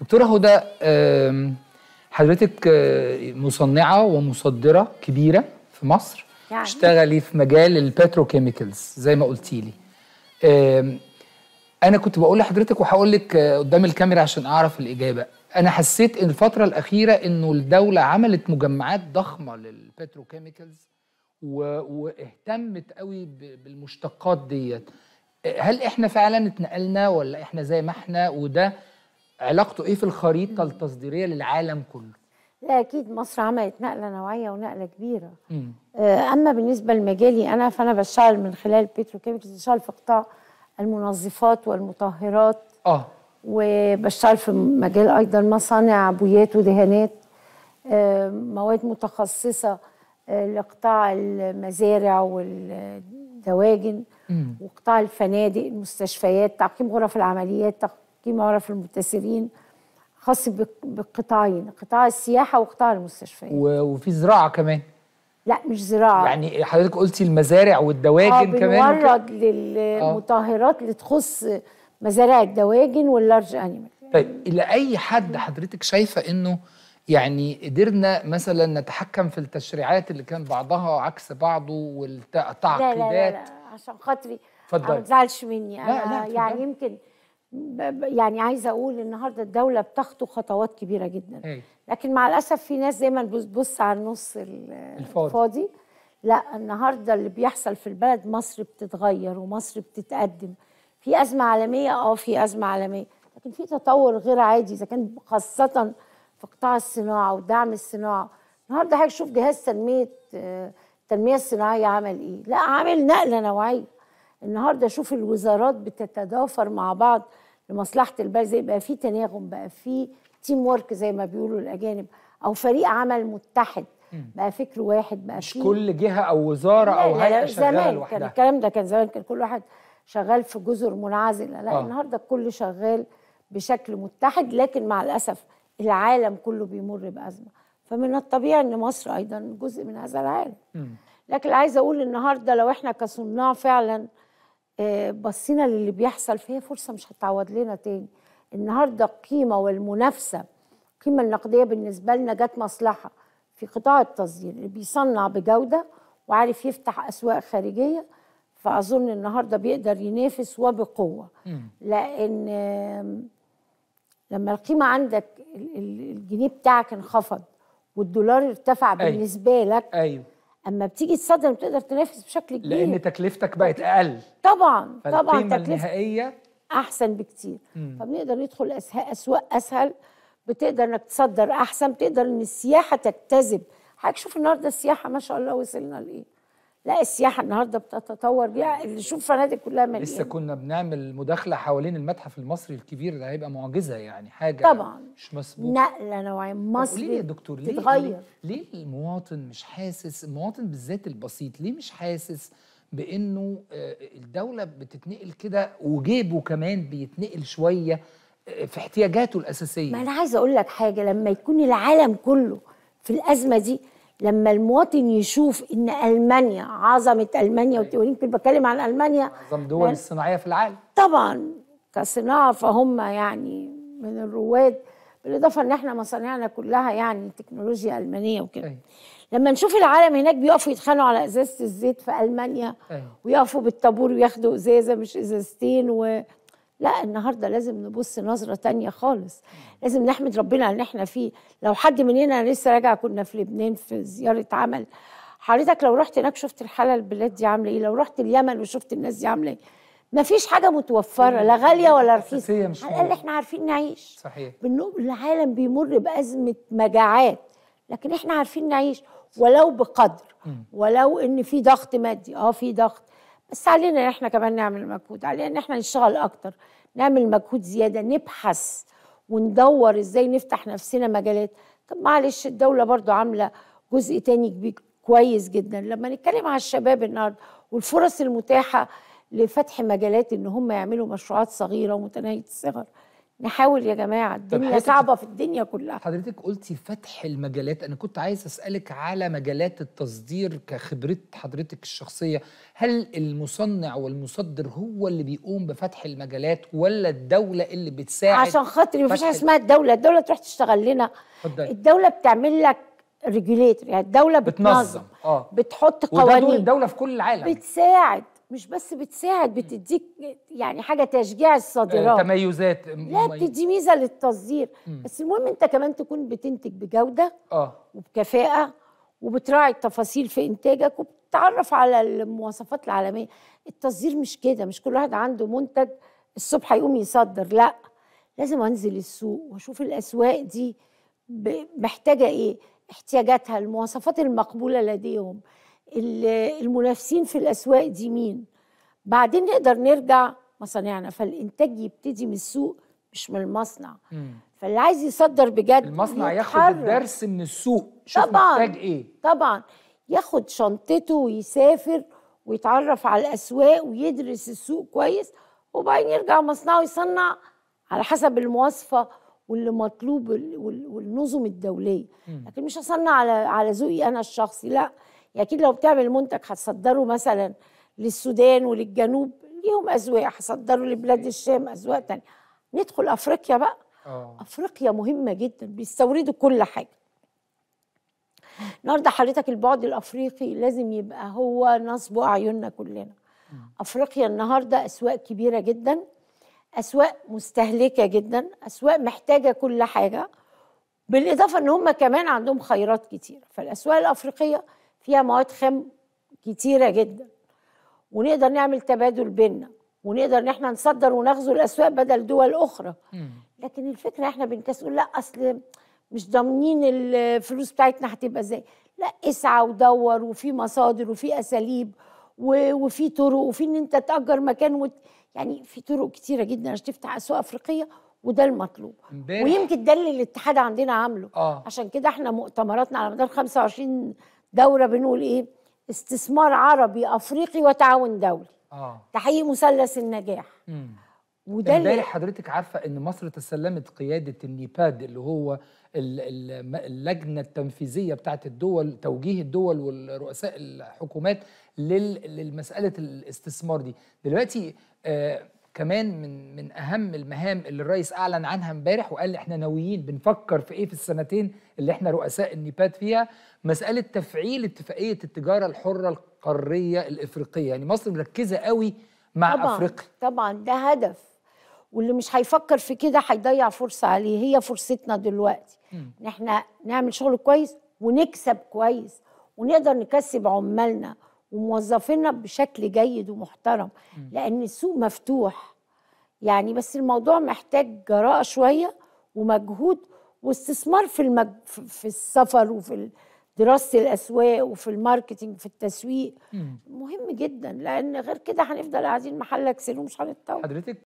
دكتوره هدى حضرتك آه، مصنعه ومصدره كبيره في مصر يعني. اشتغلي في مجال البتروكيميكلز زي ما قلتي لي انا كنت بقول لحضرتك وهقول لك آه، قدام الكاميرا عشان اعرف الاجابه انا حسيت ان الفتره الاخيره انه الدوله عملت مجمعات ضخمه للبتروكيميكلز واهتمت قوي بالمشتقات ديت آه، هل احنا فعلا اتنقلنا ولا احنا زي ما احنا وده علاقته ايه في الخريطه التصديريه للعالم كله لا اكيد مصر عملت نقله نوعيه ونقله كبيره مم. آه، اما بالنسبه لمجالي انا فانا بشتغل من خلال كيميكس بشتغل في قطاع المنظفات والمطهرات اه وبشتغل في مجال ايضا مصانع بويات ودهانات آه، مواد متخصصه آه، لقطاع المزارع والدواجن وقطاع الفنادق المستشفيات تعقيم غرف العمليات تحكيم عرف المبتسرين خاص بقطاعين قطاع السياحه وقطاع المستشفيات وفي زراعه كمان لا مش زراعه يعني حضرتك قلتي المزارع والدواجن آه كمان بنورد للمطهرات آه. اللي تخص مزارع الدواجن واللارج انيمال طيب الى اي حد حضرتك شايفه انه يعني قدرنا مثلا نتحكم في التشريعات اللي كان بعضها عكس بعضه والتعقيدات لا لا لا, لا عشان خاطري اتفضلي ما تزعلش مني لا انا لا يعني يمكن يعني عايزه اقول النهارده الدوله بتخطو خطوات كبيره جدا لكن مع الاسف في ناس دايما بتبص على النص الفاضي. الفاضي لا النهارده اللي بيحصل في البلد مصر بتتغير ومصر بتتقدم في ازمه عالميه اه في ازمه عالميه لكن في تطور غير عادي اذا كان خاصه في قطاع الصناعه ودعم الصناعه النهارده هيشوف جهاز تنميه آه، التنميه الصناعيه عمل ايه لا عامل نقله نوعيه النهارده شوف الوزارات بتتدافر مع بعض لمصلحه البلد زي بقى في تناغم بقى في تيم ورك زي ما بيقولوا الاجانب او فريق عمل متحد بقى فكر واحد بقى مش فيه. كل جهه او وزاره لا او هيئه شغاله زمان كان الكلام ده كان زمان كان كل واحد شغال في جزر منعزله لا آه. النهارده الكل شغال بشكل متحد لكن مع الاسف العالم كله بيمر بازمه فمن الطبيعي ان مصر ايضا جزء من هذا العالم م. لكن عايز اقول النهارده لو احنا كصناع فعلا آه، بصينا للي بيحصل فيها فرصه مش هتعوض لنا تاني النهارده القيمه والمنافسه القيمه النقديه بالنسبه لنا جت مصلحه في قطاع التصدير اللي بيصنع بجوده وعارف يفتح اسواق خارجيه فاظن النهارده بيقدر ينافس وبقوه لان لما القيمه عندك الجنيه بتاعك انخفض والدولار ارتفع أيوه. بالنسبه لك أيوه. اما بتيجي تصدر بتقدر تنافس بشكل كبير لان تكلفتك بقت اقل طبعا طبعا التكلفه النهائيه احسن بكتير مم. فبنقدر ندخل اسواق اسهل بتقدر انك تصدر احسن بتقدر ان السياحه تجتذب حضرتك شوف النهارده السياحه ما شاء الله وصلنا لايه لا السياحه النهارده بتتطور بيها اللي شوف فنادق كلها مليانه لسه كنا بنعمل مداخله حوالين المتحف المصري الكبير اللي هيبقى معجزه يعني حاجه طبعا مش مسبوقه نقله نوعيه مصر ليه يا دكتور ليه تتغير ليه المواطن مش حاسس المواطن بالذات البسيط ليه مش حاسس بانه آه، الدوله بتتنقل كده وجيبه كمان بيتنقل شويه آه، في احتياجاته الاساسيه ما انا عايزه اقول لك حاجه لما يكون العالم كله في الازمه دي لما المواطن يشوف ان المانيا عظمه المانيا أيوة. ويمكن بتكلم عن المانيا اعظم دول الصناعيه في العالم طبعا كصناعه فهم يعني من الرواد بالاضافه ان احنا مصانعنا كلها يعني تكنولوجيا المانيه وكده أيوة. لما نشوف العالم هناك بيقفوا يتخانقوا على ازازه الزيت في المانيا أيوة. ويقفوا بالطابور وياخدوا ازازه مش ازازتين و لا النهارده لازم نبص نظره تانية خالص لازم نحمد ربنا ان احنا فيه لو حد مننا لسه راجعه كنا في لبنان في زياره عمل حضرتك لو رحت هناك شفت الحاله البلاد دي عامله ايه لو رحت اليمن وشفت الناس دي عامله ايه ما فيش حاجه متوفره لا غاليه ولا رخيصه على الاقل احنا عارفين نعيش صحيح العالم بيمر بازمه مجاعات لكن احنا عارفين نعيش ولو بقدر ولو ان في ضغط مادي اه في ضغط بس علينا ان احنا كمان نعمل مجهود علينا ان احنا نشتغل اكتر نعمل مجهود زياده نبحث وندور ازاي نفتح نفسنا مجالات طب معلش الدوله برضو عامله جزء تاني كبير كويس جدا لما نتكلم على الشباب النهارده والفرص المتاحه لفتح مجالات ان هم يعملوا مشروعات صغيره ومتناهيه الصغر نحاول يا جماعه الدنيا صعبه في الدنيا كلها حضرتك قلتي فتح المجالات انا كنت عايز اسالك على مجالات التصدير كخبره حضرتك الشخصيه هل المصنع والمصدر هو اللي بيقوم بفتح المجالات ولا الدوله اللي بتساعد عشان خاطري مفيش حاجه اسمها الدوله الدوله تروح تشتغل لنا فضل. الدوله بتعمل لك ريجوليتور يعني الدوله بتنظم, بتنظم. آه. بتحط قوانين الدوله في كل العالم بتساعد مش بس بتساعد بتديك يعني حاجه تشجيع الصادرات آه، تميزات لا بتدي ميزه للتصدير مم. بس المهم انت كمان تكون بتنتج بجوده اه وبكفاءه وبتراعي التفاصيل في انتاجك وبتتعرف على المواصفات العالميه التصدير مش كده مش كل واحد عنده منتج الصبح يقوم يصدر لا لازم انزل السوق واشوف الاسواق دي محتاجه ايه احتياجاتها المواصفات المقبوله لديهم المنافسين في الأسواق دي مين بعدين نقدر نرجع مصانعنا فالإنتاج يبتدي من السوق مش من المصنع مم. فاللي عايز يصدر بجد المصنع يتحرك. ياخد الدرس من السوق شوف محتاج ايه طبعا ياخد شنطته ويسافر ويتعرف على الاسواق ويدرس السوق كويس وبعدين يرجع مصنعه يصنع على حسب المواصفه واللي مطلوب والنظم الدوليه لكن مش هصنع على على ذوقي انا الشخصي لا يعني اكيد لو بتعمل منتج هتصدره مثلا للسودان وللجنوب ليهم اذواق هتصدره لبلاد الشام اذواق تانية ندخل افريقيا بقى أوه. افريقيا مهمه جدا بيستوردوا كل حاجه النهارده حضرتك البعد الافريقي لازم يبقى هو نصب اعيننا كلنا افريقيا النهارده اسواق كبيره جدا اسواق مستهلكه جدا اسواق محتاجه كل حاجه بالاضافه ان هم كمان عندهم خيرات كتير فالاسواق الافريقيه فيها مواد خام كتيرة جدا ونقدر نعمل تبادل بيننا ونقدر ان احنا نصدر ونغزو الاسواق بدل دول اخرى لكن الفكره احنا بنكاس لا اصل مش ضامنين الفلوس بتاعتنا هتبقى ازاي لا اسعى ودور وفي مصادر وفي اساليب وفي طرق وفي ان انت تاجر مكان وت... يعني في طرق كتيره جدا عشان تفتح اسواق افريقيه وده المطلوب مبارح. ويمكن ده اللي الاتحاد عندنا عامله آه. عشان كده احنا مؤتمراتنا على مدار 25 دوره بنقول ايه استثمار عربي افريقي وتعاون دولي اه تحقيق مثلث النجاح وده اللي حضرتك عارفه ان مصر تسلمت قياده النيباد اللي هو اللجنه التنفيذيه بتاعت الدول توجيه الدول والرؤساء الحكومات للمساله الاستثمار دي دلوقتي آه كمان من من اهم المهام اللي الرئيس اعلن عنها امبارح وقال احنا ناويين بنفكر في ايه في السنتين اللي احنا رؤساء النيبات فيها مساله تفعيل اتفاقيه التجاره الحره القاريه الافريقيه يعني مصر مركزه قوي مع طبعًا افريقيا طبعا ده هدف واللي مش هيفكر في كده هيضيع فرصه عليه هي فرصتنا دلوقتي ان احنا نعمل شغل كويس ونكسب كويس ونقدر نكسب عمالنا وموظفينا بشكل جيد ومحترم لان السوق مفتوح يعني بس الموضوع محتاج جراءه شويه ومجهود واستثمار في المج... في السفر وفي دراسه الاسواق وفي الماركتنج في التسويق مهم جدا لان غير كده هنفضل قاعدين محلك سلوم مش هنتطور حضرتك